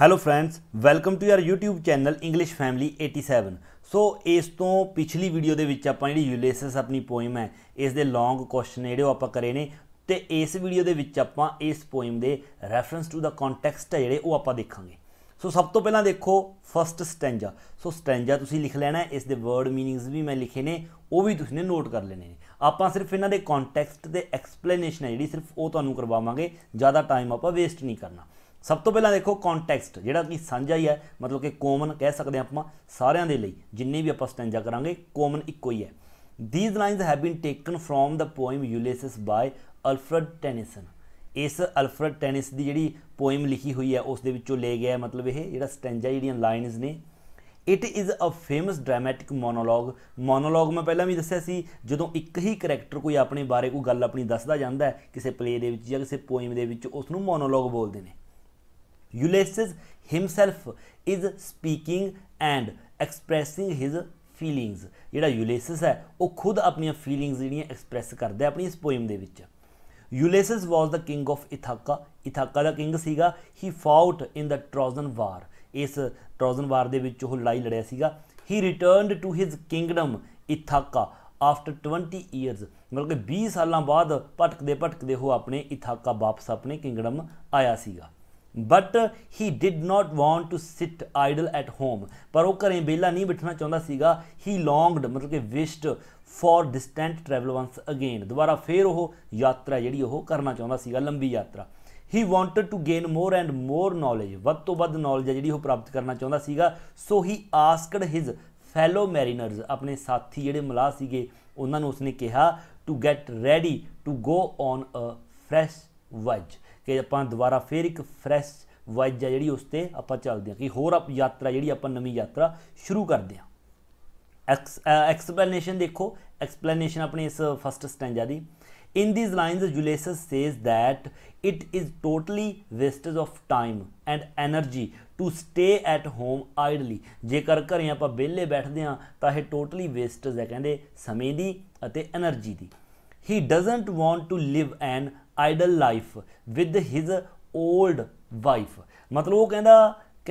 hello friends welcome to your YouTube channel English family 87 so ਇਸ ਤੋਂ ਪਿਛਲੀ video ਦੇ ਵਿੱਚ ਆਪਾਂ ਜਿਹੜੀ ਯੂਲੇਸਸ ਆਪਣੀ ਪੋਇਮ ਹੈ ਇਸ ਦੇ ਲੌਂਗ ਕੁਐਸਚਨ ਜਿਹੜੇ ਉਹ ਆਪਾਂ ਕਰੇ ਨੇ ਤੇ ਇਸ ਵੀਡੀਓ ਦੇ ਵਿੱਚ ਆਪਾਂ ਇਸ ਪੋਇਮ ਦੇ ਰੈਫਰੈਂਸ ਟੂ ਦਾ ਕੰਟੈਕਸਟ ਹੈ ਜਿਹੜੇ ਉਹ ਆਪਾਂ ਦੇਖਾਂਗੇ ਸੋ ਸਭ ਤੋਂ ਪਹਿਲਾਂ ਦੇਖੋ ਫਸਟ ਸਟੈਂਜਾ ਸੋ ਸਟੈਂਜਾ ਤੁਸੀਂ ਲਿਖ ਲੈਣਾ ਇਸ ਦੇ ਵਰਡ ਮੀਨਿੰਗਸ ਵੀ ਮੈਂ ਲਿਖੇ ਨੇ ਉਹ ਵੀ ਤੁਸੀਂ ਨੇ ਨੋਟ ਕਰ ਲੈਣੇ ਨੇ ਆਪਾਂ ਸਿਰਫ ਇਹਨਾਂ ਦੇ ਕੰਟੈਕਸਟ ਤੇ ਐਕਸਪਲੇਨੇਸ਼ਨ ਹੈ ਜਿਹੜੀ ਸਿਰਫ ਉਹ ਤੁਹਾਨੂੰ ਕਰਵਾਵਾਂਗੇ ਜ਼ਿਆਦਾ ਟਾਈਮ ਆਪਾਂ ਵੇਸਟ ਨਹੀਂ ਕਰਨਾ ਸਭ ਤੋਂ ਪਹਿਲਾਂ ਦੇਖੋ ਕੰਟੈਕਸਟ ਜਿਹੜਾ ਕਿ ਸਾਂਝਾ ਹੀ ਹੈ ਮਤਲਬ ਕਿ ਕਾਮਨ ਕਹਿ ਸਕਦੇ ਆਪਾਂ ਸਾਰਿਆਂ ਦੇ ਲਈ ਜਿੰਨੇ ਵੀ ਆਪਾਂ ਸਟੈਂਜਾ ਕਰਾਂਗੇ ਕਾਮਨ ਇੱਕੋ ਹੀ ਹੈ these lines have been taken from the poem Ulysses by Alfred Tennyson ਇਸ ਅਲਫਰਡ ਟੈਨਿਸ ਦੀ ਜਿਹੜੀ ਪੋਇਮ ਲਿਖੀ ਹੋਈ ਹੈ ਉਸ ਦੇ ਵਿੱਚੋਂ ਲੈ ਗਿਆ ਮਤਲਬ ਇਹ ਜਿਹੜਾ ਸਟੈਂਜਾ ਜਿਹੜੀਆਂ ਲਾਈਨਸ ਨੇ it is a famous dramatic monologue monologue ਮੈਂ ਪਹਿਲਾਂ ਵੀ ਦੱਸਿਆ ਸੀ ਜਦੋਂ ਇੱਕ ਹੀ ਕੈਰੈਕਟਰ ਕੋਈ ਆਪਣੇ ਬਾਰੇ ਕੋਈ ਗੱਲ ਆਪਣੀ ਦੱਸਦਾ ਜਾਂਦਾ ਹੈ ਕਿਸੇ ਪਲੇ ਦੇ ਵਿੱਚ ਜਾਂ ਕਿਸੇ ਪੋਇਮ ਦੇ ਵਿੱਚ ਉਸ ਨੂੰ ਮੋਨੋਲੋਗ ਬੋਲਦੇ ਨੇ Ulysses himself is speaking and expressing his feelings ਜਿਹੜਾ ਯੂਲੇਸਿਸ ਹੈ ਉਹ ਖੁਦ ਆਪਣੀਆਂ ਫੀਲਿੰਗਸ ਜਿਹੜੀਆਂ ਐਕਸਪ੍ਰੈਸ ਕਰਦਾ ਹੈ ਆਪਣੀ ਇਸ ਪੋਇਮ ਦੇ ਵਿੱਚ Ulysses was the king of Ithaca Ithaca ਦਾ ਕਿੰਗ ਸੀਗਾ ਹੀ ਫਾਊਟ ਇਨ ਦਾ ਟ੍ਰੋਜਨ ਵਾਰ ਇਸ ਟ੍ਰੋਜਨ ਵਾਰ ਦੇ ਵਿੱਚ ਉਹ ਲੜਾਈ ਲੜਿਆ ਸੀਗਾ he returned to his kingdom Ithaca after 20 years ਮਤਲਬ ਕਿ 20 ਸਾਲਾਂ ਬਾਅਦ ਭਟਕਦੇ ਭਟਕਦੇ ਉਹ ਆਪਣੇ ਇਥਾਕਾ ਵਾਪਸ ਆਪਣੇ ਕਿੰਗਡਮ ਆਇਆ ਸੀਗਾ but he did not want to sit idle at home ਪਰ ਉਹ ਘਰੇ ਬੇਲਾ ਨਹੀਂ ਬਿਠਣਾ ਚਾਹੁੰਦਾ ਸੀਗਾ ਹੀ ਲੌਂਗਡ ਮਤਲਬ ਕਿ wished for distant travel once again ਦੁਬਾਰਾ ਫੇਰ ਉਹ ਯਾਤਰਾ ਜਿਹੜੀ ਉਹ ਕਰਨਾ ਚਾਹੁੰਦਾ ਸੀਗਾ ਲੰਬੀ ਯਾਤਰਾ he wanted to gain more and more knowledge ਵੱਧ ਤੋਂ ਵੱਧ ਨੌਲੇਜ ਜਿਹੜੀ ਉਹ ਪ੍ਰਾਪਤ ਕਰਨਾ ਚਾਹੁੰਦਾ ਸੀਗਾ ਸੋ ਹੀ ਆਸਕਡ ਹਿਸ ਫੈਲੋ ਮੈਰੀਨਰਸ ਆਪਣੇ ਸਾਥੀ ਜਿਹੜੇ ਮਲਾਹ ਸੀਗੇ ਉਹਨਾਂ ਨੂੰ ਉਸਨੇ ਕਿਹਾ to get ready to go on a fresh voyage ਕਿ ਆਪਾਂ ਦੁਬਾਰਾ ਫੇਰ ਇੱਕ ਫਰੈਸ਼ ਵਜ ਜਿਹੜੀ ਉਸ ਤੇ ਆਪਾਂ ਚੱਲਦੇ ਹਾਂ ਕਿ ਹੋਰ ਆਪ ਯਾਤਰਾ ਜਿਹੜੀ ਆਪਾਂ ਨਵੀਂ ਯਾਤਰਾ ਸ਼ੁਰੂ ਕਰਦੇ ਹਾਂ ਐਕਸਪਲੇਨੇਸ਼ਨ ਦੇਖੋ explanation ਆਪਣੀ ਇਸ ਫਸਟ ਸਟੈਂਜਾ ਦੀ in these lines ulysses says that it is totally wastage of time and energy to stay at home idly ਜੇਕਰ ਘਰੇ ਆਪਾਂ ਵਿਹਲੇ ਬੈਠਦੇ ਆ ਤਾਂ ਇਹ ਟੋਟਲੀ ਵੇਸਟਸ ਹੈ ਕਹਿੰਦੇ ਸਮੇਂ ਦੀ ਅਤੇ એનર્ਜੀ ਦੀ he doesn't want to live an idle life with his old wife ਮਤਲਬ ਉਹ ਕਹਿੰਦਾ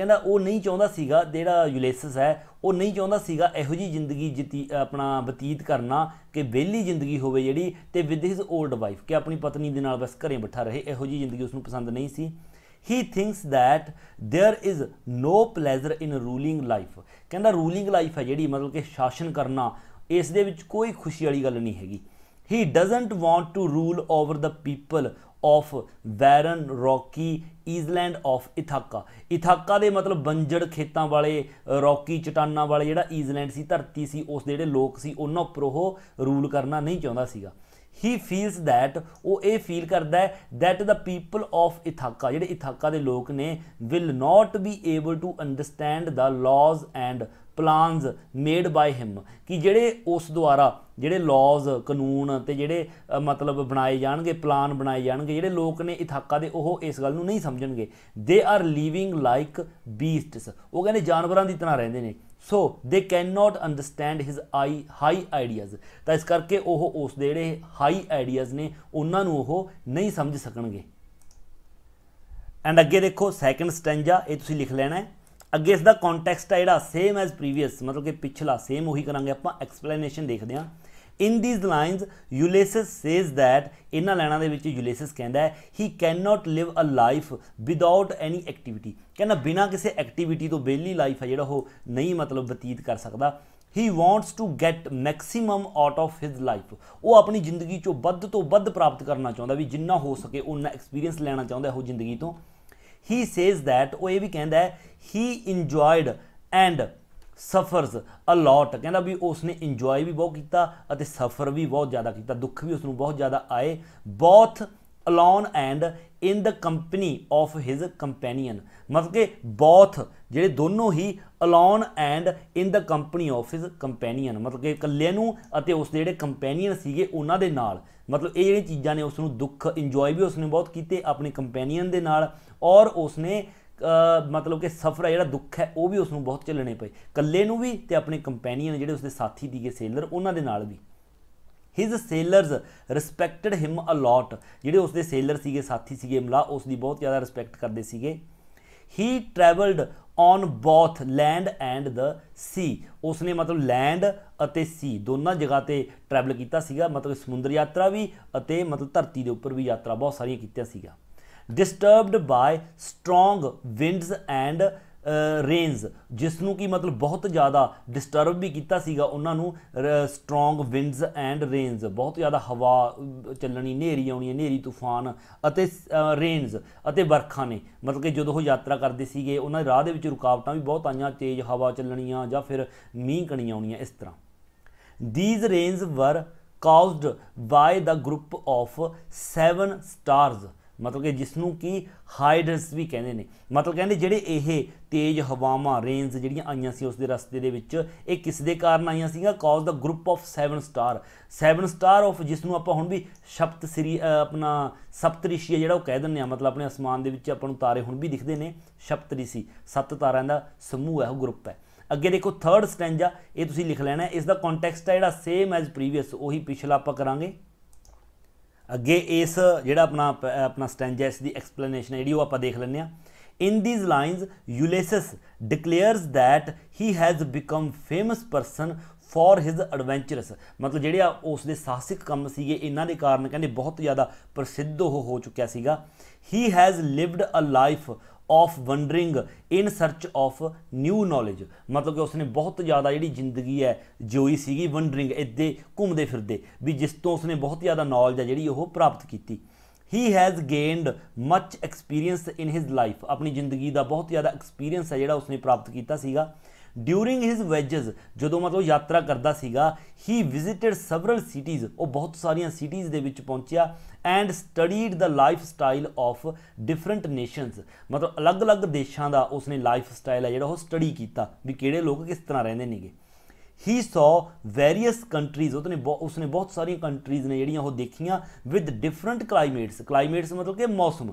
ਕਹਿੰਦਾ ਉਹ ਨਹੀਂ ਚਾਹੁੰਦਾ ਸੀਗਾ ਜਿਹੜਾ ਯੂਲੇਸਸ ਹੈ ਉਹ ਨਹੀਂ ਚਾਹੁੰਦਾ ਸੀਗਾ ਇਹੋ ਜੀ ਜ਼ਿੰਦਗੀ ਜਿਤੀ ਆਪਣਾ ਬਤੀਤ ਕਰਨਾ ਕਿ ਵਿਹਲੀ ਜ਼ਿੰਦਗੀ ਹੋਵੇ ਜਿਹੜੀ ਤੇ ਵਿਦ ਹਿਸ 올ਡ ਵਾਈਫ ਕਿ ਆਪਣੀ ਪਤਨੀ ਦੇ ਨਾਲ ਬਸ ਘਰੇ ਬਿਠਾ ਰਹੇ ਇਹੋ ਜੀ ਜ਼ਿੰਦਗੀ ਉਸ ਨੂੰ ਪਸੰਦ ਨਹੀਂ ਸੀ he thinks that there is no pleasure in ruling life ਕਹਿੰਦਾ ਰੂਲਿੰਗ ਲਾਈਫ ਹੈ ਜਿਹੜੀ ਮਤਲਬ ਕਿ ਸ਼ਾਸਨ ਕਰਨਾ ਇਸ ਦੇ ਵਿੱਚ ਕੋਈ ਖੁਸ਼ੀ ਵਾਲੀ ਗੱਲ ਨਹੀਂ ਹੈਗੀ He doesn't want to rule over the people of barren rocky island of Ithaca Ithaca ਦੇ ਮਤਲਬ ਬੰਜੜ ਖੇਤਾਂ ਵਾਲੇ ਰੌਕੀ ਚਟਾਨਾਂ ਵਾਲੇ ਜਿਹੜਾ ਈਜ਼ਲੈਂਡ ਸੀ ਧਰਤੀ ਸੀ ਉਸ ਦੇ ਜਿਹੜੇ ਲੋਕ ਸੀ ਉਹਨਾਂ ਉੱਪਰ ਉਹ ਰੂਲ ਕਰਨਾ ਨਹੀਂ ਚਾਹੁੰਦਾ ਸੀਗਾ ਹੀ ਫੀਲਸ ਥੈਟ ਉਹ ਇਹ ਫੀਲ ਕਰਦਾ ਹੈ that the people of Ithaca ਜਿਹੜੇ ਇਥਾਕਾ ਦੇ ਲੋਕ ਨੇ will not be able to understand the laws and plans made by him ਕਿ ਜਿਹੜੇ ਉਸ ਦੁਆਰਾ ਜਿਹੜੇ ਲਾਜ਼ ਕਾਨੂੰਨ ਤੇ ਜਿਹੜੇ ਮਤਲਬ ਬਣਾਏ ਜਾਣਗੇ ਪਲਾਨ ਬਣਾਏ ਜਾਣਗੇ ਜਿਹੜੇ ਲੋਕ ਨੇ ਇਥਾਕਾ ਦੇ ਉਹ ਇਸ ਗੱਲ ਨੂੰ ਨਹੀਂ ਸਮਝਣਗੇ ਦੇ ਆਰ ਲੀਵਿੰਗ ਲਾਈਕ ਬੀਸਟਸ ਉਹ ਕਹਿੰਦੇ ਜਾਨਵਰਾਂ ਦੀ ਤਰ੍ਹਾਂ ਰਹਿੰਦੇ ਨੇ so they can not understand his I high ideas ਤਾਂ ਇਸ ਕਰਕੇ ਉਹ ਉਸ ਦੇ ਜਿਹੜੇ ਹਾਈ ਆਈਡੀਆਜ਼ ਨੇ ਉਹਨਾਂ ਨੂੰ ਉਹ ਨਹੀਂ ਸਮਝ ਸਕਣਗੇ ਐਂਡ ਅੱਗੇ ਦੇਖੋ ਸੈਕੰਡ ਸਟੈਂਜਾ ਇਹ ਤੁਸੀਂ ਲਿਖ ਲੈਣਾ ਹੈ ਅੱਗੇ ਇਸ ਦਾ ਕੰਟੈਕਸਟ ਆ ਜਿਹੜਾ ਸੇਮ ਐਜ਼ ਪ੍ਰੀਵੀਅਸ ਮਤਲਬ ਕਿ ਪਿਛਲਾ ਸੇਮ ਉਹੀ ਕਰਾਂਗੇ ਆਪਾਂ ਐਕਸਪਲੇਨੇਸ਼ਨ ਦੇਖਦੇ ਹਾਂ in these lines Ulysses says that ਇਨਾਂ ਲਾਈਨਾਂ ਦੇ ਵਿੱਚ ਯੂਲੇਸਸ ਕਹਿੰਦਾ ਹੈ he can not live a life without any activity ਕਹਿੰਦਾ ਬਿਨਾ ਕਿਸੇ ਐਕਟੀਵਿਟੀ ਤੋਂ ਬੇਲੀ ਲਾਈਫ ਹੈ ਜਿਹੜਾ ਉਹ ਨਹੀਂ ਮਤਲਬ ਬਤੀਤ ਕਰ ਸਕਦਾ he wants to get maximum out of his life ਉਹ ਆਪਣੀ ਜ਼ਿੰਦਗੀ ਚੋਂ ਵੱਧ ਤੋਂ ਵੱਧ ਪ੍ਰਾਪਤ ਕਰਨਾ ਚਾਹੁੰਦਾ ਵੀ ਜਿੰਨਾ ਹੋ ਸਕੇ ਉਹਨਾਂ ਐਕਸਪੀਰੀਅੰਸ ਲੈਣਾ ਚਾਹੁੰਦਾ ਉਹ ਜ਼ਿੰਦਗੀ ਤੋਂ ਹੀ ਸੇਜ਼ ਥੈਟ ਉਹ ਇਹ ਵੀ ਕਹਿੰਦਾ ਹੈ ਹੀ ਇੰਜੋਇਡ ਐਂਡ ਸਫਰਸ ਅ ਲੋਟ ਕਹਿੰਦਾ ਵੀ ਉਸਨੇ ਇੰਜੋਏ ਵੀ ਬਹੁਤ ਕੀਤਾ ਅਤੇ ਸਫਰ ਵੀ ਬਹੁਤ ਜ਼ਿਆਦਾ ਕੀਤਾ ਦੁੱਖ ਵੀ ਉਸ ਨੂੰ ਬਹੁਤ ਜ਼ਿਆਦਾ ਆਏ both alone and in the company of his companion ਮਤਲਬ ਕਿ ਬੋਥ ਜਿਹੜੇ ਦੋਨੋਂ ਹੀ alone and in the company of his companion ਮਤਲਬ ਕਿ ਇਕੱਲੇ ਨੂੰ ਅਤੇ ਉਸ ਦੇ ਜਿਹੜੇ ਕੰਪੈਨੀਅਨ ਸੀਗੇ ਉਹਨਾਂ ਦੇ ਨਾਲ ਮਤਲਬ ਇਹ ਜਿਹੜੀਆਂ ਚੀਜ਼ਾਂ ਨੇ ਉਸ ਨੂੰ ਦੁੱਖ ਇੰਜੋਏ ਵੀ ਉਸਨੇ ਬਹੁਤ ਕੀਤੇ ਆਪਣੇ ਕੰਪੈਨੀਅਨ ਦੇ ਨਾਲ ਔਰ ਉਸਨੇ ਮਤਲਬ ਕਿ ਸਫਰ ਹੈ ਜਿਹੜਾ ਦੁੱਖ ਹੈ ਉਹ ਵੀ ਉਸ ਨੂੰ ਬਹੁਤ ਝੱਲਣੇ ਪਏ ਇਕੱਲੇ ਨੂੰ ਵੀ ਤੇ ਆਪਣੇ ਕੰਪੈਨੀਅਨ ਜਿਹੜੇ ਉਸਦੇ ਸਾਥੀ ਦੀਗੇ ਸੇਲਰ ਉਹਨਾਂ ਦੇ ਨਾਲ ਵੀ ਹਿਸ ਸੇਲਰਸ ਰਿਸਪੈਕਟਡ ਹਿਮ ਅ ਲੋਟ ਜਿਹੜੇ ਉਸਦੇ ਸੇਲਰ ਸੀਗੇ ਸਾਥੀ ਸੀਗੇ ਮਲਾ ਉਸ ਦੀ ਬਹੁਤ ਜ਼ਿਆਦਾ ਰਿਸਪੈਕਟ ਕਰਦੇ ਸੀਗੇ he travelled on both land and the sea ਉਸਨੇ ਮਤਲਬ ਲੈਂਡ ਅਤੇ ਸੀ ਦੋਨਾਂ ਜਗ੍ਹਾ ਤੇ ਟਰੈਵਲ ਕੀਤਾ ਸੀਗਾ ਮਤਲਬ ਸਮੁੰਦਰ ਯਾਤਰਾ ਵੀ ਅਤੇ ਮਤਲਬ ਧਰਤੀ ਦੇ ਉੱਪਰ ਵੀ ਯਾਤਰਾ ਬਹੁਤ ਸਾਰੀਆਂ ਕੀਤੀਆਂ ਸੀਗਾ disturbed by strong winds and rains ਜਿਸ ਨੂੰ ਕੀ ਮਤਲਬ ਬਹੁਤ ਜ਼ਿਆਦਾ ਡਿਸਟਰਬ ਵੀ ਕੀਤਾ ਸੀਗਾ ਉਹਨਾਂ ਨੂੰ ਸਟਰੋਂਗ ਵਿੰਡਸ ਐਂਡ ਰੇਨਸ ਬਹੁਤ ਜ਼ਿਆਦਾ ਹਵਾ ਚੱਲਣੀ ਨੇਰੀ ਆਉਣੀ ਨੇਰੀ ਤੂਫਾਨ ਅਤੇ ਰੇਨਸ ਅਤੇ ਵਰਖਾ ਨੇ ਮਤਲਬ ਕਿ ਜਦੋਂ ਉਹ ਯਾਤਰਾ ਕਰਦੇ ਸੀਗੇ ਉਹਨਾਂ ਦੇ ਰਾਹ ਦੇ ਵਿੱਚ ਰੁਕਾਵਟਾਂ ਵੀ ਬਹੁਤ ਆਈਆਂ ਤੇਜ਼ ਹਵਾ ਚੱਲਣੀਆਂ ਜਾਂ ਫਿਰ ਮੀਂਹ ਕਣੀਆਂ ਆਉਣੀਆਂ ਇਸ ਤਰ੍ਹਾਂ these rains were caused by the group of 7 stars ਮਤਲਬ ਕਿ ਜਿਸ ਨੂੰ ਕੀ ਹਾਈਡਸ ਵੀ ਕਹਿੰਦੇ ਨੇ ਮਤਲਬ ਕਹਿੰਦੇ ਜਿਹੜੇ ਇਹ ਤੇਜ਼ ਹਵਾਵਾਂ ਰੇਨਸ ਜਿਹੜੀਆਂ ਆਈਆਂ ਸੀ ਉਸ ਦੇ ਰਸਤੇ ਦੇ ਵਿੱਚ ਇਹ ਕਿਸ ਦੇ ਕਾਰਨ ਆਈਆਂ ਸੀਗਾ cause the group of 7 star 7 star of ਜਿਸ ਨੂੰ ਆਪਾਂ ਹੁਣ ਵੀ ਸ਼ਪਤ ਸ੍ਰੀ ਆਪਣਾ ਸਪਤਰਿਸ਼ੀ ਜਿਹੜਾ ਉਹ ਕਹਿ ਦਿੰਨੇ ਆ ਮਤਲਬ ਆਪਣੇ ਅਸਮਾਨ ਦੇ ਵਿੱਚ ਆਪਾਂ ਨੂੰ ਤਾਰੇ ਹੁਣ ਵੀ ਦਿਖਦੇ ਨੇ ਸਪਤਰਿਸ਼ੀ ਸੱਤ ਤਾਰਿਆਂ ਦਾ ਸਮੂਹ ਹੈ ਉਹ ਗਰੁੱਪ ਹੈ ਅੱਗੇ ਦੇਖੋ ਥਰਡ ਸਟੈਂਜਾ ਇਹ ਤੁਸੀਂ ਲਿਖ ਲੈਣਾ ਇਸ ਦਾ ਕੰਟੈਕਸਟ ਹੈ ਜਿਹੜਾ ਸੇਮ ਐਜ਼ ਪ੍ਰੀਵੀਅਸ ਉਹੀ ਪਿਛਲਾ ਆਪਾਂ ਕਰਾਂਗੇ ਅੱਗੇ ਇਸ ਜਿਹੜਾ ਆਪਣਾ ਆਪਣਾ ਸਟੈਂਜੈਸ ਦੀ ਐਕਸਪਲੇਨੇਸ਼ਨ ਜਿਹੜੀ ਉਹ ਆਪਾਂ ਦੇਖ ਲੈਂਦੇ ਆ in these lines Ulysses declares that he has become famous person for his adventures ਮਤਲਬ ਜਿਹੜੇ ਆ ਉਸ ਦੇ ਸਾਹਸਿਕ ਕੰਮ ਸੀਗੇ ਇਹਨਾਂ ਦੇ ਕਾਰਨ ਕਹਿੰਦੇ ਬਹੁਤ ਜ਼ਿਆਦਾ ਪ੍ਰਸਿੱਧ ਉਹ ਹੋ ਚੁੱਕਿਆ ਸੀਗਾ he has lived a life of wandering in search of new knowledge ਮਤਲਬ ਕਿ ਉਸਨੇ ਬਹੁਤ ਜ਼ਿਆਦਾ ਜਿਹੜੀ ਜ਼ਿੰਦਗੀ ਹੈ ਜੋਈ ਸੀਗੀ ਵੰਡਰਿੰਗ ਇੱਦੇ ਘੁੰਮਦੇ ਫਿਰਦੇ ਵੀ ਜਿਸ ਤੋਂ ਉਸਨੇ ਬਹੁਤ ਜ਼ਿਆਦਾ ਨੌਲੇਜ ਹੈ ਜਿਹੜੀ ਉਹ ਪ੍ਰਾਪਤ ਕੀਤੀ he has gained much experience in his life ਆਪਣੀ ਜ਼ਿੰਦਗੀ ਦਾ ਬਹੁਤ ਜ਼ਿਆਦਾ ਐਕਸਪੀਰੀਅੰਸ ਹੈ ਜਿਹੜਾ ਉਸਨੇ ਪ੍ਰਾਪਤ ਕੀਤਾ ਸੀਗਾ ਡਿਊਰਿੰਗ ਹਿਸ ਵੈਜਸ ਜਦੋਂ ਮਤਲਬ ਯਾਤਰਾ ਕਰਦਾ ਸੀਗਾ ਹੀ ਵਿਜ਼ਿਟਡ ਸਵਰਲ ਸਿਟੀਜ਼ ਉਹ ਬਹੁਤ ਸਾਰੀਆਂ ਸਿਟੀਜ਼ ਦੇ ਵਿੱਚ ਪਹੁੰਚਿਆ and studied the life style of different nations ਮਤਲਬ ਅਲੱਗ-ਅਲੱਗ ਦੇਸ਼ਾਂ ਦਾ ਉਸਨੇ ਲਾਈਫ ਸਟਾਈਲ ਹੈ ਜਿਹੜਾ ਉਹ ਸਟੱਡੀ ਕੀਤਾ ਵੀ ਕਿਹੜੇ ਲੋਕ ਕਿਸ ਤਰ੍ਹਾਂ ਰਹਿੰਦੇ ਨੇਗੇ ਹੀ ਸੋ ਵੇਰੀਅਸ ਕੰਟਰੀਜ਼ ਉਹਨੇ ਉਸਨੇ ਬਹੁਤ ਸਾਰੀਆਂ ਕੰਟਰੀਜ਼ ਨੇ ਜਿਹੜੀਆਂ ਉਹ ਦੇਖੀਆਂ ਵਿਦ ਡਿਫਰੈਂਟ ਕਲਾਈਮੇਟਸ ਕਲਾਈਮੇਟਸ ਮਤਲਬ ਕਿ ਮੌਸਮ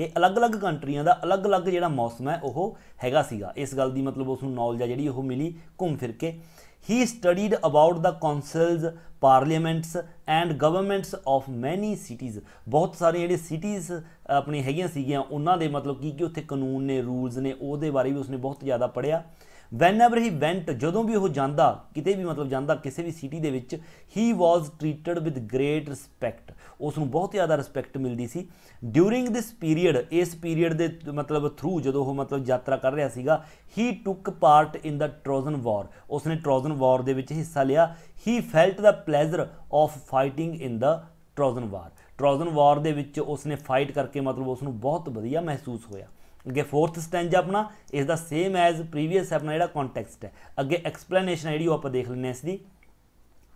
ਕਿ ਅਲੱਗ-ਅਲੱਗ ਕੰਟਰੀਆਂ ਦਾ ਅਲੱਗ-ਅਲੱਗ ਜਿਹੜਾ ਮੌਸਮ ਹੈ ਉਹ ਹੈਗਾ ਸੀਗਾ ਇਸ ਗੱਲ ਦੀ ਮਤਲਬ ਉਸ ਨੂੰ ਨੌਲੇਜ ਆ ਜਿਹੜੀ ਉਹ ਮਿਲੀ ਘੁੰਮ ਫਿਰ ਕੇ he studied about the councils parliaments and governments of many cities ਬਹੁਤ ਸਾਰੇ ਜਿਹੜੇ ਸਿਟੀਜ਼ ਆਪਣੀ ਹੈਗੀਆਂ ਸੀਗੀਆਂ ਉਹਨਾਂ ਦੇ ਮਤਲਬ ਕੀ ਕੀ ਉੱਥੇ ਕਾਨੂੰਨ ਨੇ ਰੂਲਸ ਨੇ ਉਹਦੇ ਬਾਰੇ ਵੀ ਉਸਨੇ ਬਹੁਤ ਜ਼ਿਆਦਾ ਪੜਿਆ ਵੈਨਐਵਰ ਹੀ ਵੈਂਟ ਜਦੋਂ ਵੀ ਉਹ ਜਾਂਦਾ ਕਿਤੇ ਵੀ ਮਤਲਬ ਜਾਂਦਾ ਕਿਸੇ ਵੀ ਸਿਟੀ ਦੇ ਵਿੱਚ he was treated with great respect ਉਸ ਨੂੰ ਬਹੁਤ ਜ਼ਿਆਦਾ ਰਿਸਪੈਕਟ ਮਿਲਦੀ ਸੀ ਡਿਊਰਿੰਗ ਦਿਸ ਪੀਰੀਅਡ ਇਸ ਪੀਰੀਅਡ ਦੇ ਮਤਲਬ ਥਰੂ ਜਦੋਂ ਉਹ ਮਤਲਬ ਯਾਤਰਾ ਕਰ ਰਿਹਾ ਸੀਗਾ ਹੀ ਟੁਕ ਪਾਰਟ ਇਨ ਦਾ ਟ੍ਰੋਜਨ ਵਾਰ ਉਸ ਨੇ ਟ੍ਰੋਜਨ ਵਾਰ ਦੇ ਵਿੱਚ ਹਿੱਸਾ ਲਿਆ he felt the pleasure of fighting in the Trojan war Trojan war ਦੇ ਵਿੱਚ ਉਸ ਨੇ ਫਾਈਟ ਕਰਕੇ ਮਤਲਬ ਉਸ ਨੂੰ ਬਹੁਤ ਵਧੀਆ ਮਹਿਸੂਸ ਹੋਇਆ ਅੱਗੇ ਫੋਰਥ ਸਟੈਂਜਾ ਆਪਣਾ ਇਸ ਦਾ ਸੇਮ ਐਜ਼ ਪ੍ਰੀਵੀਅਸ ਆਪਣਾ ਜਿਹੜਾ ਕੰਟੈਕਸਟ ਹੈ ਅੱਗੇ ਐਕਸਪਲੇਨੇਸ਼ਨ ਹੈ ਜਿਹੜੀ ਉਹ ਆਪਾਂ ਦੇਖ ਲੈਣੇ ਇਸ ਦੀ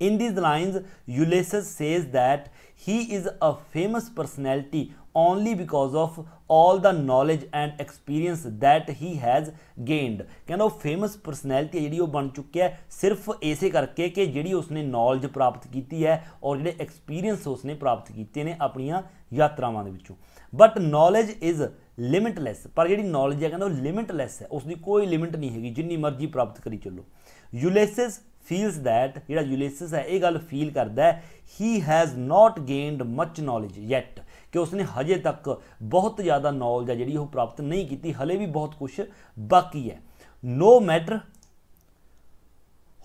in these lines Ulysses says that he is a famous personality only because of all the knowledge and experience that he has gained ਕਹਿੰਦਾ ਉਹ ਫੇਮਸ ਪਰਸਨੈਲਿਟੀ ਜਿਹੜੀ ਉਹ ਬਣ ਚੁੱਕਿਆ ਸਿਰਫ ਇਸੇ ਕਰਕੇ ਕਿ ਜਿਹੜੀ ਉਸਨੇ ਨੋਲੇਜ ਪ੍ਰਾਪਤ ਕੀਤੀ ਹੈ ਔਰ ਜਿਹੜੇ ਐਕਸਪੀਰੀਅੰਸ ਉਸਨੇ ਪ੍ਰਾਪਤ ਕੀਤੇ ਨੇ ਆਪਣੀਆਂ ਯਾਤਰਾਵਾਂ ਦੇ ਵਿੱਚੋਂ ਬਟ ਨੋਲੇਜ ਇਜ਼ ਲਿਮਿਟਲੈਸ ਪਰ ਜਿਹੜੀ ਨੌਲੇਜ ਹੈ ਕਹਿੰਦਾ ਉਹ ਲਿਮਿਟਲੈਸ ਹੈ ਉਸ ਦੀ ਕੋਈ ਲਿਮਿਟ ਨਹੀਂ ਹੈਗੀ ਜਿੰਨੀ ਮਰਜ਼ੀ ਪ੍ਰਾਪਤ ਕਰੀ ਚੱਲੋ ਯੂਲੇਸਿਸ ਫੀਲਸ ਥੈਟ ਜਿਹੜਾ ਯੂਲੇਸਿਸ ਹੈ ਇਹ ਗੱਲ ਫੀਲ ਕਰਦਾ ਹੈ he has not gained much knowledge yet ਕਿ ਉਸਨੇ ਹਜੇ ਤੱਕ ਬਹੁਤ ਜ਼ਿਆਦਾ ਨੌਲੇਜ ਹੈ ਜਿਹੜੀ ਉਹ ਪ੍ਰਾਪਤ ਨਹੀਂ ਕੀਤੀ ਹਲੇ ਵੀ ਬਹੁਤ ਕੁਝ ਬਾਕੀ ਹੈ no matter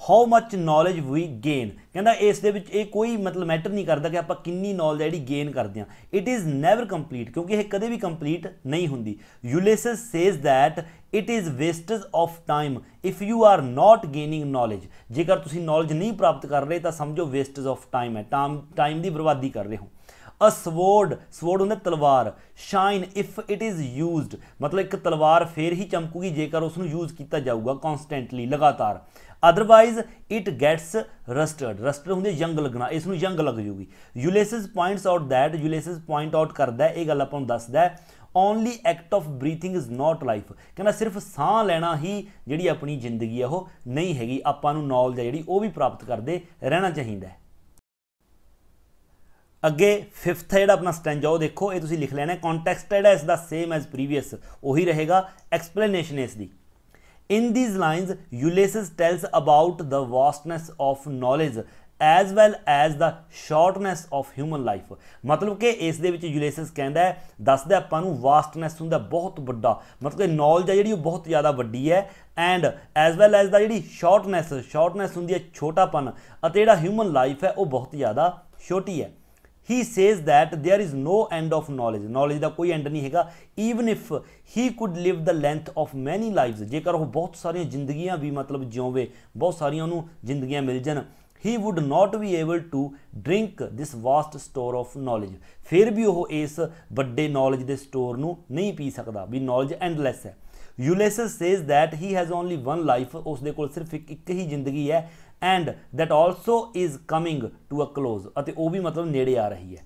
how much knowledge we gain ਕਹਿੰਦਾ ਇਸ ਦੇ ਵਿੱਚ ਇਹ ਕੋਈ ਮਤਲਬ ਮੈਟਰ ਨਹੀਂ ਕਰਦਾ ਕਿ ਆਪਾਂ ਕਿੰਨੀ ਨੌਲੇਜ ਜਿਹੜੀ ਗੇਨ ਕਰਦੇ ਆ ਇਟ ਇਜ਼ ਨੈਵਰ ਕੰਪਲੀਟ ਕਿਉਂਕਿ ਇਹ ਕਦੇ ਵੀ ਕੰਪਲੀਟ ਨਹੀਂ ਹੁੰਦੀ Ulysses says that it is wastes of time if you are not gaining knowledge ਜੇਕਰ ਤੁਸੀਂ ਨੌਲੇਜ ਨਹੀਂ ਪ੍ਰਾਪਤ ਕਰ ਰਹੇ ਤਾਂ ਸਮਝੋ ਵੇਸਟਸ ਆਫ ਟਾਈਮ ਹੈ ਟਾਈਮ ਦੀ ਬਰਬਾਦੀ ਕਰ ਰਹੇ ਹੋ ਅ ਸਵੋਰਡ ਸਵੋਰਡ ਹੁੰਦਾ ਤਲਵਾਰ shine if it is used ਮਤਲਬ ਇੱਕ ਤਲਵਾਰ ਫੇਰ ਹੀ ਚਮਕੂਗੀ ਜੇਕਰ ਉਸ ਨੂੰ ਯੂਜ਼ ਕੀਤਾ ਜਾਊਗਾ ਕਨਸਟੈਂਟਲੀ ਲਗਾਤਾਰ otherwise it gets rusted rusted ਹੁੰਦੀ ਜੰਗ ਲੱਗਣਾ ਇਸ ਨੂੰ ਜੰਗ ਲੱਗ ਜੂਗੀ Ulysses points out that Ulysses point out ਕਰਦਾ ਇਹ ਗੱਲ ਆਪਾਂ ਨੂੰ ਦੱਸਦਾ ਹੈ only act of breathing is not life ਕਹਿੰਦਾ ਸਿਰਫ ਸਾਹ ਲੈਣਾ ਹੀ ਜਿਹੜੀ ਆਪਣੀ ਜ਼ਿੰਦਗੀ ਹੈ ਉਹ ਨਹੀਂ ਹੈਗੀ ਆਪਾਂ ਨੂੰ ਨੌਲੇਜ ਜਿਹੜੀ ਉਹ ਵੀ ਪ੍ਰਾਪਤ ਕਰਦੇ ਰਹਿਣਾ ਚਾਹੀਦਾ ਹੈ ਅੱਗੇ 5th ਹੈ ਜਿਹੜਾ ਆਪਣਾ ਸਟੈਂਜਾ ਉਹ ਦੇਖੋ ਇਹ ਤੁਸੀਂ ਲਿਖ ਲੈਣਾ ਕੰਟੈਕਸਟ ਜਿਹੜਾ ਇਸ ਦਾ ਸੇਮ ਐਜ਼ ਪ੍ਰੀਵੀਅਸ ਉਹੀ ਰਹੇਗਾ ਐਕਸਪਲੇਨੇਸ਼ਨ ਇਸ ਦੀ in these lines Ulysses tells about the vastness of knowledge as well as the shortness of human life ਮਤਲਬ ਕਿ ਇਸ ਦੇ ਵਿੱਚ ਯੂਲੇਸਿਸ ਕਹਿੰਦਾ ਹੈ ਦੱਸਦਾ ਆਪਾਂ ਨੂੰ ਵਾਸਟਨੈਸ ਹੁੰਦਾ ਬਹੁਤ ਵੱਡਾ ਮਤਲਬ ਕਿ ਨੌਲੇਜ ਜਿਹੜੀ ਉਹ ਬਹੁਤ ਜ਼ਿਆਦਾ ਵੱਡੀ ਹੈ and as well as the ਜਿਹੜੀ ਸ਼ਾਰਟਨੈਸ ਸ਼ਾਰਟਨੈਸ ਹੁੰਦੀ ਹੈ ਛੋਟਾਪਨ ਅਤੇ ਜਿਹੜਾ ਹਿਊਮਨ ਲਾਈਫ ਹੈ ਉਹ ਬਹੁਤ ਜ਼ਿਆਦਾ ਛੋਟੀ ਹੈ he says that there is no end of knowledge knowledge ਦਾ ਕੋਈ ਐਂਡ ਨਹੀਂ ਹੈਗਾ even if he could live the length of many lives ਜੇਕਰ ਉਹ ਬਹੁਤ ਸਾਰੀਆਂ ਜ਼ਿੰਦਗੀਆਂ ਵੀ ਮਤਲਬ ਜਿਉਵੇ ਬਹੁਤ ਸਾਰੀਆਂ ਉਹਨੂੰ ਜ਼ਿੰਦਗੀਆਂ ਮਿਲ ਜਾਣ ਹੀ would not be able to drink this vast store of knowledge ਫਿਰ ਵੀ ਉਹ ਇਸ ਵੱਡੇ ਨੌਲੇਜ ਦੇ ਸਟੋਰ ਨੂੰ ਨਹੀਂ ਪੀ ਸਕਦਾ ਵੀ ਨੌਲੇਜ ਐਂਡਲੈਸ ਹੈ Ulysses says that he has only one life ਉਸ ਦੇ ਕੋਲ ਸਿਰਫ ਇੱਕ ਹੀ ਜ਼ਿੰਦਗੀ ਹੈ and that also is coming to a close ਅਤੇ ਉਹ ਵੀ ਮਤਲਬ ਨੇੜੇ ਆ ਰਹੀ ਹੈ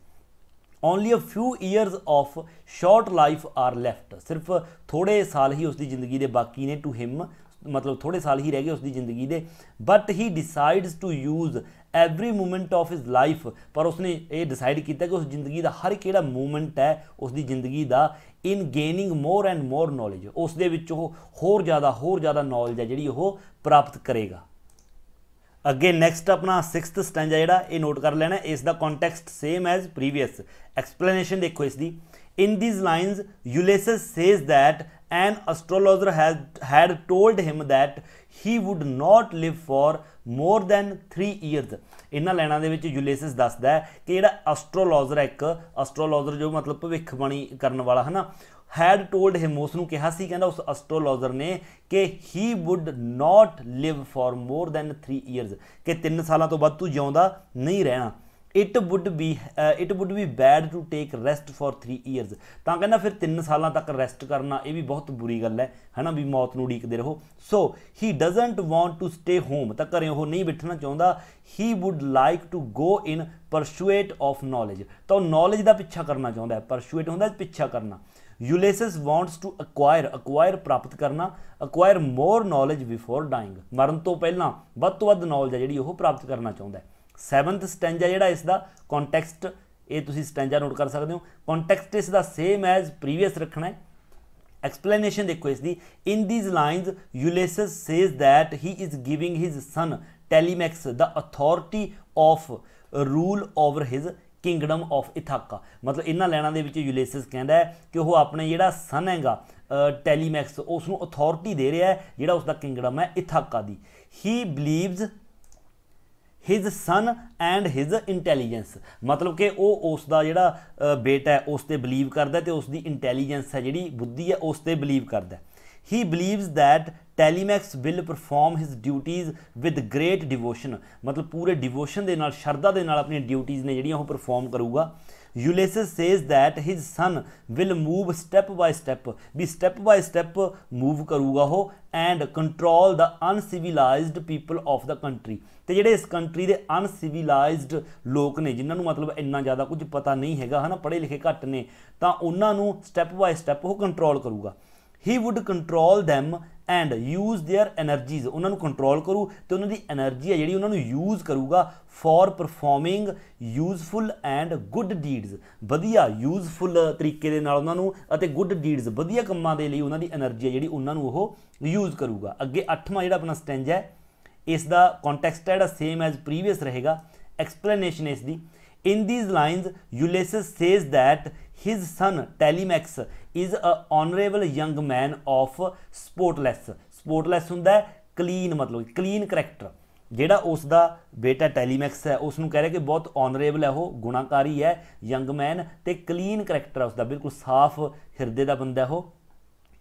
only a few years of short life are left ਸਿਰਫ ਥੋੜੇ ਸਾਲ ਹੀ ਉਸ ਦੀ ਜ਼ਿੰਦਗੀ ਦੇ ਬਾਕੀ ਨੇ ਟੂ ਹਿਮ ਮਤਲਬ ਥੋੜੇ ਸਾਲ ਹੀ ਰਹਿ ਗਏ ਉਸ ਦੀ ਜ਼ਿੰਦਗੀ ਦੇ but he decides to use every moment of his life ਪਰ ਉਸਨੇ ਇਹ ਡਿਸਾਈਡ ਕੀਤਾ ਕਿ ਉਸ ਜ਼ਿੰਦਗੀ ਦਾ ਹਰ ਕਿਹੜਾ ਮੂਮੈਂਟ ਹੈ ਉਸ ਦੀ ਜ਼ਿੰਦਗੀ ਦਾ in gaining more and more knowledge ਉਸ ਦੇ ਵਿੱਚ ਉਹ ਹੋਰ ਜ਼ਿਆਦਾ ਹੋਰ ਜ਼ਿਆਦਾ ਨੌਲੇਜ ਹੈ ਜਿਹੜੀ ਉਹ ਪ੍ਰਾਪਤ ਕਰੇਗਾ ਅੱਗੇ ਨੈਕਸਟ ਆਪਣਾ 6th ਸਟੈਂਜਾ ਜਿਹੜਾ ਇਹ ਨੋਟ ਕਰ ਲੈਣਾ ਇਸ ਦਾ context same as previous explanation ਦੇਖੋ ਇਸ ਦੀ in these lines Ulysses says that an astrologer had told him that he would not live for more than 3 years ਇਹਨਾਂ ਲਾਈਨਾਂ ਦੇ ਵਿੱਚ ਯੂਲੇਸਿਸ ਦੱਸਦਾ ਕਿ ਜਿਹੜਾ ਐਸਟ੍ਰੋਲੋਜਰ ਇੱਕ ਐਸਟ੍ਰੋਲੋਜਰ ਜੋ ਮਤਲਬ ਭਵਿੱਖਬਾਣੀ ਕਰਨ ਵਾਲਾ ਹਨਾ ਹੈਡ ਟੋਲਡ ਹਿਮ ਉਸ ਨੂੰ ਕਿਹਾ ਸੀ ਕਹਿੰਦਾ ਉਸ ਐਸਟ੍ਰੋਲੋਜਰ ਨੇ ਕਿ he would not live for more than 3 years ਕਿ 3 ਸਾਲਾਂ ਤੋਂ ਵੱਧ ਤੂੰ ਜਿਉਂਦਾ ਨਹੀਂ ਰਹਿਣਾ it would be it would be bad to take rest for 3 years ਤਾਂ ਕਹਿੰਦਾ ਫਿਰ 3 ਸਾਲਾਂ ਤੱਕ ਰੈਸਟ ਕਰਨਾ ਇਹ ਵੀ ਬਹੁਤ ਬੁਰੀ ਗੱਲ ਹੈ ਹਨਾ ਵੀ ਮੌਤ ਨੂੰ ਉਡੀਕਦੇ ਰਹੋ so he doesn't want to stay home ਤਾਂ ਘਰੇ ਉਹ ਨਹੀਂ ਬਿਠਣਾ ਚਾਹੁੰਦਾ he would like to go in pursuit of knowledge ਤਾਂ ਨੌਲੇਜ ਦਾ ਪਿੱਛਾ ਕਰਨਾ ਚਾਹੁੰਦਾ ਹੈ ਪਰਸੂਏਟ ਹੁੰਦਾ ਪਿੱਛਾ ਕਰਨਾ Ulysses wants to acquire acquire ਪ੍ਰਾਪਤ ਕਰਨਾ acquire more knowledge before dying ਮਰਨ ਤੋਂ ਪਹਿਲਾਂ ਵੱਧ ਤੋਂ ਵੱਧ ਨੌਲੇਜ ਜਿਹੜੀ ਉਹ ਪ੍ਰਾਪਤ ਕਰਨਾ ਚਾਹੁੰਦਾ ਹੈ 7th ਸਟੈਂਜਾ ਜਿਹੜਾ ਇਸ ਦਾ ਕੰਟੈਕਸਟ ਇਹ ਤੁਸੀਂ ਸਟੈਂਜਾ ਨੋਟ ਕਰ ਸਕਦੇ ਹੋ ਕੰਟੈਕਸਟ ਇਸ ਦਾ ਸੇਮ ਐਜ਼ ਪ੍ਰੀਵੀਅਸ ਰੱਖਣਾ ਹੈ ਐਕਸਪਲੇਨੇਸ਼ਨ ਦੇਖੋ ਇਸ ਦੀ in these lines Ulysses says that he is giving his son Telemachus the authority of rule over his kingdom of Ithaca ਮਤਲਬ ਇਹਨਾਂ ਲੈਣਾ ਦੇ ਵਿੱਚ ਯੂਲੇਸਸ ਕਹਿੰਦਾ ਹੈ ਕਿ ਉਹ ਆਪਣੇ ਜਿਹੜਾ ਸਨ ਹੈਗਾ ਟੈਲੀਮੈਕਸ ਉਸ ਨੂੰ ਅਥਾਰਟੀ ਦੇ ਰਿਹਾ ਹੈ ਜਿਹੜਾ ਉਸ ਦਾ ਕਿੰਗਡਮ ਹੈ ਇਥਾਕਾ ਦੀ ਹੀ ਬਲੀਵਜ਼ ਹਿਜ ਸਨ ਐਂਡ ਹਿਜ ਇੰਟੈਲੀਜੈਂਸ ਮਤਲਬ ਕਿ ਉਹ ਉਸ ਦਾ ਜਿਹੜਾ ਬੇਟਾ ਹੈ ਉਸ ਤੇ ਬਲੀਵ ਕਰਦਾ ਤੇ ਉਸ ਦੀ ਇੰਟੈਲੀਜੈਂਸ ਹੈ ਜਿਹੜੀ ਬੁੱਧੀ ਹੈ ਉਸ ਤੇ ਬਲੀਵ ਕਰਦਾ he believes that Telemachus will perform his ਡਿਊਟੀਆਂ ਵਿਦ ਗ੍ਰੇਟ ਡਿਵੋਸ਼ਨ ਮਤਲਬ ਪੂਰੇ ਡਿਵੋਸ਼ਨ ਦੇ ਨਾਲ ਸ਼ਰਧਾ ਦੇ ਨਾਲ ਆਪਣੀਆਂ ਡਿਊਟੀਆਂ ਨੇ ਜਿਹੜੀਆਂ ਉਹ ਪਰਫਾਰਮ ਕਰੂਗਾ Ulysses says that his son will move step by step we step by step move ਕਰੂਗਾ ਉਹ and control the uncivilized people of the country ਤੇ ਜਿਹੜੇ ਇਸ ਕੰਟਰੀ ਦੇ ਅਨਸਿਵਿਲਾਈਜ਼ਡ ਲੋਕ ਨੇ ਜਿਨ੍ਹਾਂ ਨੂੰ ਮਤਲਬ ਇੰਨਾ ਜ਼ਿਆਦਾ ਕੁਝ ਪਤਾ ਨਹੀਂ ਹੈਗਾ ਹਨਾ ਪੜ੍ਹੇ ਲਿਖੇ ਘੱਟ ਨੇ ਤਾਂ ਉਹਨਾਂ ਨੂੰ ਸਟੈਪ ਬਾਈ ਸਟੈਪ ਉਹ ਕੰਟਰੋਲ ਕਰੂਗਾ he would control them and use their energies ਉਹਨਾਂ ਨੂੰ ਕੰਟਰੋਲ ਕਰੂ ਤੇ ਉਹਨਾਂ ਦੀ એનર્ਜੀ ਹੈ ਜਿਹੜੀ ਉਹਨਾਂ ਨੂੰ ਯੂਜ਼ ਕਰੂਗਾ for performing useful and good deeds ਵਧੀਆ ਯੂਜ਼ਫੁਲ ਤਰੀਕੇ ਦੇ ਨਾਲ ਉਹਨਾਂ ਨੂੰ ਅਤੇ ਗੁੱਡ ਡੀਡਸ ਵਧੀਆ ਕੰਮਾਂ ਦੇ ਲਈ ਉਹਨਾਂ ਦੀ એનર્ਜੀ ਹੈ ਜਿਹੜੀ ਉਹਨਾਂ ਨੂੰ ਉਹ ਯੂਜ਼ ਕਰੂਗਾ ਅੱਗੇ 8ਵਾਂ ਜਿਹੜਾ ਆਪਣਾ ਸਟੈਂਜ ਹੈ ਇਸ ਦਾ context the same as previous ਰਹੇਗਾ ਐਕਸਪਲੇਨੇਸ਼ਨ ਇਸ ਦੀ in these lines ulysses says that his son Telemachus is a honourable young man of spotless spotless ਹੁੰਦਾ ਹੈ ਕਲੀਨ ਮਤਲਬ ਕਲੀਨ ਕੈਰੈਕਟਰ ਜਿਹੜਾ ਉਸ ਦਾ ਬੇਟਾ ਟੈਲੀਮੈਕਸ ਹੈ ਉਸ ਨੂੰ ਕਹਿ ਰਿਹਾ ਕਿ ਬਹੁਤ ਆਨਰੇਬਲ ਹੈ ਉਹ ਗੁਣਾਕਾਰੀ ਹੈ ਯੰਗ ਮੈਨ ਤੇ ਕਲੀਨ ਕੈਰੈਕਟਰ ਹੈ ਉਸ ਦਾ ਬਿਲਕੁਲ ਸਾਫ਼ ਹਿਰਦੇ ਦਾ ਬੰਦਾ ਹੈ ਉਹ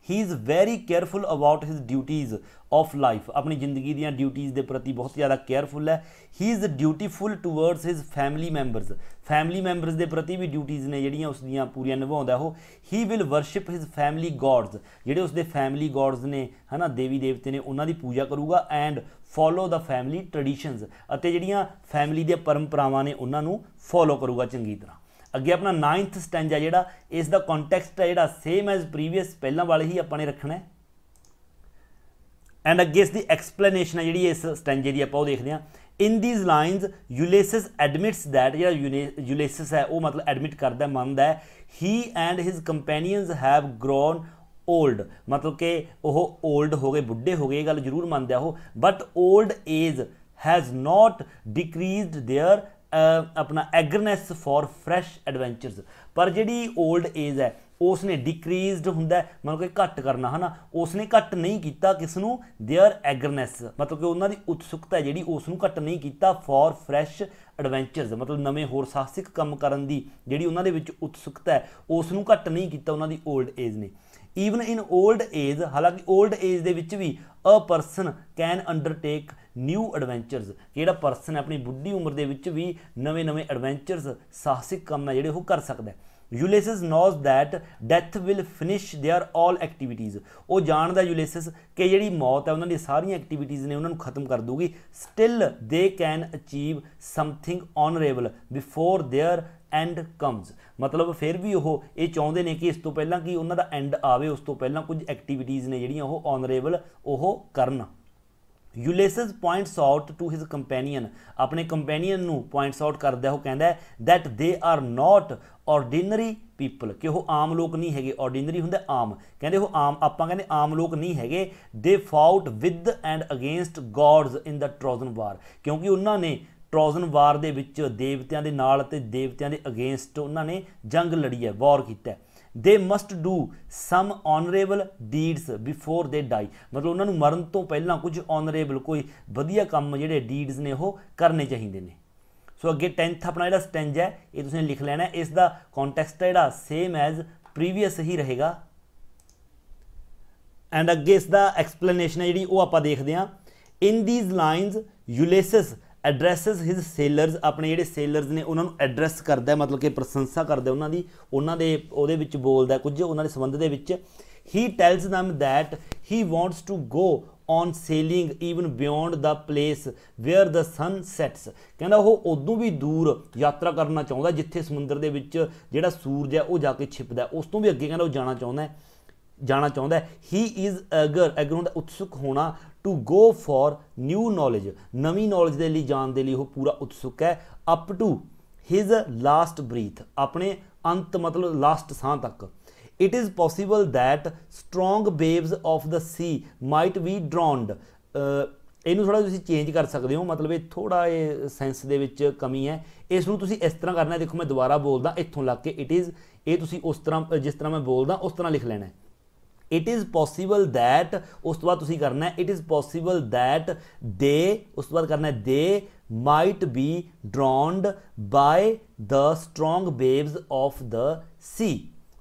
he is very careful about his duties of life ਆਪਣੀ ਜ਼ਿੰਦਗੀ ਦੀਆਂ ਡਿਊਟੀਆਂ ਦੇ ਪ੍ਰਤੀ ਬਹੁਤ ਜ਼ਿਆਦਾ ਕੇਅਰਫੁਲ ਹੈ he is dutiful towards his family members family members ਦੇ ਪ੍ਰਤੀ ਵੀ ਡਿਊਟੀਆਂ ਨੇ ਜਿਹੜੀਆਂ ਉਸ ਦੀਆਂ ਪੂਰੀਆਂ ਨਿਭਾਉਂਦਾ ਉਹ he will worship his family gods ਜਿਹੜੇ ਉਸ ਦੇ ਫੈਮਿਲੀ ਗॉड्स ਨੇ ਹਨਾ ਦੇਵੀ ਦੇਵਤੇ ਨੇ ਉਹਨਾਂ ਦੀ ਪੂਜਾ ਕਰੂਗਾ and follow the family traditions ਅਤੇ ਜਿਹੜੀਆਂ ਫੈਮਿਲੀ ਦੀਆਂ ਪਰੰਪਰਾਵਾਂ ਨੇ ਉਹਨਾਂ ਨੂੰ ਫੋਲੋ ਕਰੂਗਾ ਚੰਗੀ ਤਰ੍ਹਾਂ ਅੱਗੇ ਆਪਣਾ 9th ਸਟੈਂਜਾ ਜਿਹੜਾ ਇਸ ਦਾ ਕੰਟੈਕਸਟ ਹੈ ਜਿਹੜਾ ਸੇਮ ਐਜ਼ ਪ੍ਰੀਵੀਅਸ ਪਹਿਲਾਂ ਵਾਲੇ ਹੀ ਆਪਾਂ ਨੇ ਰੱਖਣਾ ਹੈ ਐਂਡ ਅਗੇਸ ਦੀ ਐਕਸਪਲੇਨੇਸ਼ਨ ਹੈ ਜਿਹੜੀ ਇਸ ਸਟੈਂਜੇ ਦੀ ਆਪਾਂ ਉਹ ਦੇਖਦੇ ਹਾਂ in these lines Ulysses admits that ਜਿਹੜਾ ਯੂਲੇਸਿਸ ਹੈ ਉਹ ਮਤਲਬ ਐਡਮਿਟ ਕਰਦਾ ਮੰਨਦਾ ਹੈ he and his companions have grown old ਮਤਲਬ ਕਿ ਉਹ 올ਡ ਹੋ ਗਏ ਬੁੱਢੇ ਹੋ ਗਏ ਇਹ ਗੱਲ ਜ਼ਰੂਰ ਮੰਨਦਾ ਉਹ but old age has not decreased their ਆਪਣਾ ਐਗਰਨੈਸ ਫॉर ਫਰੈਸ਼ ਐਡਵੈਂਚਰਸ ਪਰ ਜਿਹੜੀ 올ਡ ਏਜ ਹੈ ਉਸ ਨੇ ਡਿਕਰੀਜ਼ਡ ਹੁੰਦਾ ਮਤਲਬ ਕਿ ਘੱਟ ਕਰਨਾ ਹਨਾ ਉਸ ਨੇ ਘੱਟ ਨਹੀਂ ਕੀਤਾ ਕਿਸ ਨੂੰ देयर ਐਗਰਨੈਸ ਮਤਲਬ ਕਿ ਉਹਨਾਂ ਦੀ ਉਤਸੁਕਤਾ ਜਿਹੜੀ ਉਸ ਨੂੰ ਘੱਟ ਨਹੀਂ ਕੀਤਾ ਫॉर ਫਰੈਸ਼ ਐਡਵੈਂਚਰਸ ਮਤਲਬ ਨਵੇਂ ਹੋਰ ਸਾਹਸਿਕ ਕੰਮ ਕਰਨ ਦੀ ਜਿਹੜੀ ਉਹਨਾਂ ਦੇ ਵਿੱਚ ਉਤਸੁਕਤਾ ਹੈ ਉਸ ਨੂੰ ਘੱਟ ਨਹੀਂ ਕੀਤਾ ਉਹਨਾਂ ਦੀ 올ਡ ਏਜ ਨੇ ਈਵਨ ਇਨ 올ਡ ਏਜ ਹਾਲਾਂਕਿ 올ਡ ਏਜ ਦੇ ਵਿੱਚ ਵੀ a person can undertake new adventures ਜਿਹੜਾ ਪਰਸਨ ਆਪਣੀ ਬੁੱਢੀ ਉਮਰ ਦੇ ਵਿੱਚ ਵੀ ਨਵੇਂ-ਨਵੇਂ ਐਡਵੈਂਚਰਸ ਸਾਹਸਿਕ ਕੰਮ ਹੈ ਜਿਹੜੇ ਉਹ ਕਰ ਸਕਦਾ ਹੈ Ulysses knows that death will finish their all activities ਉਹ ਜਾਣਦਾ ਯੂਲੇਸਿਸ ਕਿ ਜਿਹੜੀ ਮੌਤ ਹੈ ਉਹਨਾਂ ਦੀ ਸਾਰੀਆਂ ਐਕਟੀਵਿਟੀਜ਼ ਨੇ ਉਹਨਾਂ ਨੂੰ ਖਤਮ ਕਰ ਦੂਗੀ still they can achieve something honourable before their end comes ਮਤਲਬ ਫਿਰ ਵੀ ਉਹ ਇਹ ਚਾਹੁੰਦੇ ਨੇ ਕਿ ਇਸ ਤੋਂ ਪਹਿਲਾਂ ਕਿ ਉਹਨਾਂ ਦਾ ਐਂਡ ਆਵੇ ਉਸ ਤੋਂ ਪਹਿਲਾਂ ਕੁਝ ਐਕਟੀਵਿਟੀਆਂ ਨੇ ਜਿਹੜੀਆਂ ਉਹ ਆਨਰੇਬਲ ਉਹ ਕਰਨ Ulysses points out to his companion ਆਪਣੇ ਕੰਪੈਨੀਅਨ ਨੂੰ ਪੁਆਇੰਟਸ ਆਊਟ ਕਰਦਾ ਉਹ ਕਹਿੰਦਾ ਹੈ that they are not ordinary people ਕਿ ਉਹ ਆਮ ਲੋਕ ਨਹੀਂ ਹੈਗੇ ਆਰਡੀਨਰੀ ਹੁੰਦਾ ਆਮ ਕਹਿੰਦੇ ਉਹ ਆਮ ਆਪਾਂ ਕਹਿੰਦੇ ਆਮ ਲੋਕ ਨਹੀਂ ਹੈਗੇ they fought with and against gods in the Trojan war ਕਿਉਂਕਿ ਉਹਨਾਂ ਨੇ ਟਰੋਜਨ ਵਾਰ ਦੇ ਵਿੱਚ ਦੇਵਤਿਆਂ ਦੇ ਨਾਲ ਅਤੇ ਦੇਵਤਿਆਂ ਦੇ ਅਗੇਂਸਟ ਉਹਨਾਂ ਨੇ ਜੰਗ ਲੜੀ ਹੈ ਵਾਰ ਕੀਤਾ ਹੈ they must do some honourable deeds before they die ਮਤਲਬ ਉਹਨਾਂ ਨੂੰ ਮਰਨ ਤੋਂ ਪਹਿਲਾਂ ਕੁਝ ਆਨਰੇਬਲ ਕੋਈ ਵਧੀਆ ਕੰਮ ਜਿਹੜੇ ਡੀਡਸ ਨੇ ਉਹ ਕਰਨੇ ਚਾਹੀਦੇ ਨੇ ਸੋ ਅੱਗੇ 10th ਆਪਣਾ ਜਿਹੜਾ ਸਟੈਂਜ ਹੈ ਇਹ ਤੁਸੀਂ ਲਿਖ ਲੈਣਾ ਇਸ ਦਾ ਕੰਟੈਕਸਟ ਜਿਹੜਾ ਸੇਮ ਐਜ਼ ਪ੍ਰੀਵੀਅਸ ਹੀ ਰਹੇਗਾ ਐਂਡ ਅੱਗੇ ਇਸ ਦਾ ਐਕਸਪਲੇਨੇਸ਼ਨ ਹੈ ਜਿਹੜੀ ਉਹ ਆਪਾਂ ਦੇਖਦੇ ਹਾਂ in these lines Ulysses addresses his sailors ਆਪਣੇ ਜਿਹੜੇ ਸੇਲਰਸ ਨੇ ਉਹਨਾਂ ਨੂੰ ਐਡਰੈਸ ਕਰਦਾ ਮਤਲਬ ਕਿ ਪ੍ਰਸ਼ੰਸਾ ਕਰਦਾ ਉਹਨਾਂ ਦੀ ਉਹਨਾਂ ਦੇ ਉਹਦੇ ਵਿੱਚ ਬੋਲਦਾ ਕੁਝ ਉਹਨਾਂ ਦੇ ਸੰਬੰਧ ਦੇ ਵਿੱਚ ਹੀ tells them that he wants to go on sailing even beyond the place where the sun sets ਕਹਿੰਦਾ ਉਹ ਉਦੋਂ ਵੀ ਦੂਰ ਯਾਤਰਾ ਕਰਨਾ ਚਾਹੁੰਦਾ ਜਿੱਥੇ ਸਮੁੰਦਰ ਦੇ ਵਿੱਚ ਜਿਹੜਾ ਸੂਰਜ ਹੈ ਉਹ ਜਾ ਕੇ ਛਿਪਦਾ ਉਸ ਤੋਂ ਵੀ ਅੱਗੇ ਕਹਿੰਦਾ ਉਹ ਜਾਣਾ ਚਾਹੁੰਦਾ ਜਾਣਾ ਚਾਹੁੰਦਾ ਹੈ ਹੀ ਇਜ਼ ਅਗਰ ਅਗਰ ਦਾ ਉਤਸੁਕ ਹੋਣਾ to go for new knowledge ਨਵੀਂ ਨੋਲੇਜ ਦੇ ਲਈ ਜਾਣ ਦੇ ਲਈ ਉਹ ਪੂਰਾ ਉਤਸੁਕ ਹੈ up to his last breath ਆਪਣੇ ਅੰਤ ਮਤਲਬ ਲਾਸਟ ਸਾਹ ਤੱਕ it is possible that strong waves of the sea might be drowned ਇਹਨੂੰ ਥੋੜਾ ਤੁਸੀਂ ਚੇਂਜ ਕਰ ਸਕਦੇ ਹੋ ਮਤਲਬ ਇਹ ਥੋੜਾ ਇਹ ਸੈਂਸ ਦੇ ਵਿੱਚ ਕਮੀ ਹੈ ਇਸ ਨੂੰ ਤੁਸੀਂ ਇਸ ਤਰ੍ਹਾਂ ਕਰਨਾ ਹੈ ਦੇਖੋ ਮੈਂ ਦੁਬਾਰਾ ਬੋਲਦਾ ਇੱਥੋਂ ਲੱਗ ਕੇ ਇਟ ਇਜ਼ ਇਹ ਤੁਸੀਂ ਉਸ ਤਰ੍ਹਾਂ ਜਿਸ ਤਰ੍ਹਾਂ ਮੈਂ ਬੋਲਦਾ ਉਸ ਤਰ੍ਹਾਂ ਲਿਖ ਲੈਣਾ ਹੈ ਇਟ ਇਜ਼ ਪੋਸੀਬਲ ਥੈਟ ਉਸ ਤੋਂ ਬਾਅਦ ਤੁਸੀਂ ਕਰਨਾ ਹੈ ਇਟ ਇਜ਼ ਪੋਸੀਬਲ ਥੈਟ ਦੇ ਉਸ ਤੋਂ ਬਾਅਦ ਕਰਨਾ ਹੈ they might be drowned by the strong waves of the sea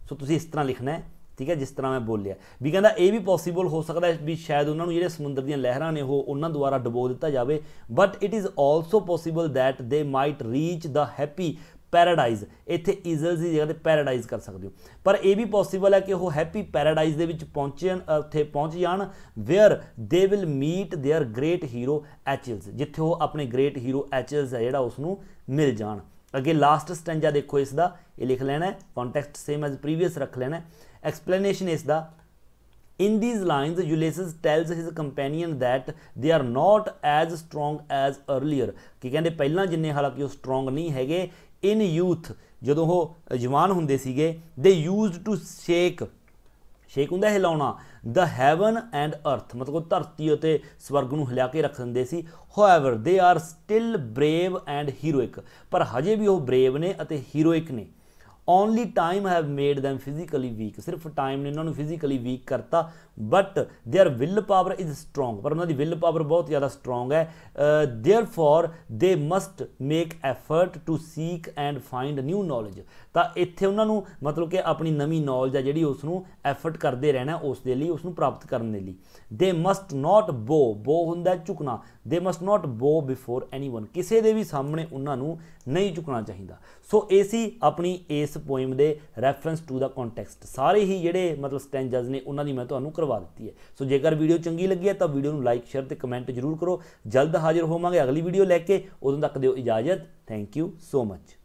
so ਤੁਸੀਂ ਇਸ ਤਰ੍ਹਾਂ ਲਿਖਣਾ ਹੈ ਠੀਕ ਹੈ ਜਿਸ ਤਰ੍ਹਾਂ ਮੈਂ ਬੋਲਿਆ ਵੀ ਕਹਿੰਦਾ ਇਹ ਵੀ ਪੋਸੀਬਲ ਹੋ ਸਕਦਾ ਹੈ ਵੀ ਸ਼ਾਇਦ ਉਹਨਾਂ ਨੂੰ ਜਿਹੜੇ ਸਮੁੰਦਰ ਦੀਆਂ ਲਹਿਰਾਂ ਨੇ ਉਹ ਉਹਨਾਂ ਦੁਆਰਾ ਡਬੋ ਦਿੱਤਾ ਜਾਵੇ but it is also possible that they might reach the happy paradise ਇੱਥੇ ਇਜ਼ਲਸ ਦੀ ਜਗ੍ਹਾ ਤੇ ਪੈਰਾਡਾਈਜ਼ ਕਰ ਸਕਦੇ ਹੋ ਪਰ ਇਹ ਵੀ ਪੋਸੀਬਲ ਹੈ ਕਿ ਉਹ ਹੈਪੀ ਪੈਰਾਡਾਈਜ਼ ਦੇ ਵਿੱਚ ਪਹੁੰਚਣ ਉੱਥੇ ਪਹੁੰਚ ਜਾਣ where they will meet their great hero Achilles ਜਿੱਥੇ ਉਹ ਆਪਣੇ ਗ੍ਰੇਟ ਹੀਰੋ ਐਚਲਸ ਹੈ ਜਿਹੜਾ ਉਸ ਨੂੰ ਮਿਲ ਜਾਣ ਅੱਗੇ ਲਾਸਟ ਸਟੈਂਜਾ ਦੇਖੋ ਇਸ ਦਾ ਇਹ ਲਿਖ ਲੈਣਾ ਹੈ ਕੰਟੈਕਸਟ ਸੇਮ ਐਸ ਪ੍ਰੀਵੀਅਸ ਰੱਖ ਲੈਣਾ ਹੈ ਐਕਸਪਲੇਨੇਸ਼ਨ ਇਸ ਦਾ in these lines Ulysses tells his companion that they are not as strong as earlier ਕਿ ਕਹਿੰਦੇ ਪਹਿਲਾਂ ਜਿੰਨੇ ਹਾਲਾਂਕਿ ਉਹ ਸਟਰੋਂਗ ਨਹੀਂ ਹੈਗੇ ਇਨ ਯੂਥ ਜਦੋਂ ਉਹ ਜਵਾਨ ਹੁੰਦੇ ਸੀਗੇ ਦੇ ਯੂਜ਼ਡ ਟੂ ਸ਼ੇਕ ਸ਼ੇਕ ਹੁੰਦਾ ਹਿਲਾਉਣਾ ਦ ਹੈਵਨ ਐਂਡ ਅਰਥ ਮਤਲਬ ਉਹ ਧਰਤੀ ਅਤੇ ਸਵਰਗ ਨੂੰ ਹਿਲਾ ਕੇ ਰੱਖ ਦਿੰਦੇ ਸੀ however they are still brave and heroic ਪਰ ਹਜੇ ਵੀ ਉਹ ਬ੍ਰੇਵ ਨੇ ਅਤੇ ਹੀਰੋਇਕ ਨੇ only time have made them physically weak ਸਿਰਫ ਟਾਈਮ ਨੇ ਇਹਨਾਂ ਨੂੰ ਫਿਜ਼ੀਕਲੀ ਵੀਕ ਕਰਤਾ but their will power is strong ਪਰ ਉਹਨਾਂ ਦੀ ਵਿਲ ਪਾਵਰ ਬਹੁਤ ਜ਼ਿਆਦਾ ਸਟਰੋਂਗ ਹੈ therefore they must make effort to seek and find new knowledge ਤਾਂ ਇੱਥੇ ਉਹਨਾਂ ਨੂੰ ਮਤਲਬ ਕਿ ਆਪਣੀ ਨਵੀਂ ਨੋਲੇਜ ਹੈ ਜਿਹੜੀ ਉਸ ਨੂੰ ਐਫਰਟ ਕਰਦੇ ਰਹਿਣਾ ਉਸ ਦੇ ਲਈ ਉਸ ਨੂੰ ਪ੍ਰਾਪਤ ਕਰਨ ਦੇ ਲਈ ਦੇ ਮਸਟ ਨਾਟ ਬੋ ਬੋ ਹੁੰਦਾ ਝੁਕਣਾ ਦੇ ਮਸਟ ਨਾਟ ਬੋ ਬਿਫੋਰ ਐਨੀਵਨ ਕਿਸੇ ਦੇ ਵੀ ਸਾਹਮਣੇ ਉਹਨਾਂ ਨੂੰ ਨਹੀਂ ਝੁਕਣਾ ਚਾਹੀਦਾ ਸੋ ਇਹ ਸੀ ਆਪਣੀ ਇਸ ਪੋਇਮ ਦੇ ਰੈਫਰੈਂਸ ਟੂ ਦਾ ਕੰਟੈਕਸਟ ਸਾਰੇ ਹੀ ਜਿਹੜੇ ਮਤਲਬ ਸਟੈਂਜਸ ਨੇ ਉਹਨਾਂ ਦੀ ਮੈਂ ਤੁਹਾਨੂੰ ਕਰਵਾ ਕਰਵਾ ਦਿੱਤੀ ਹੈ ਸੋ ਜੇਕਰ ਵੀਡੀਓ ਚੰਗੀ ਲੱਗੀ ਹੈ ਤਾਂ ਵੀਡੀਓ ਨੂੰ ਲਾਈਕ ਸ਼ੇਅਰ ਤੇ ਕਮੈਂਟ ਜ਼ਰੂਰ ਕਰੋ ਜਲਦ ਹਾਜ਼ਰ ਹੋਵਾਂਗੇ ਅਗਲੀ ਵੀਡੀਓ ਲੈ ਕੇ ਉਦੋਂ ਤੱਕ ਦਿਓ ਇਜਾਜ਼ਤ ਥੈਂਕ ਯੂ ਸੋ ਮਚ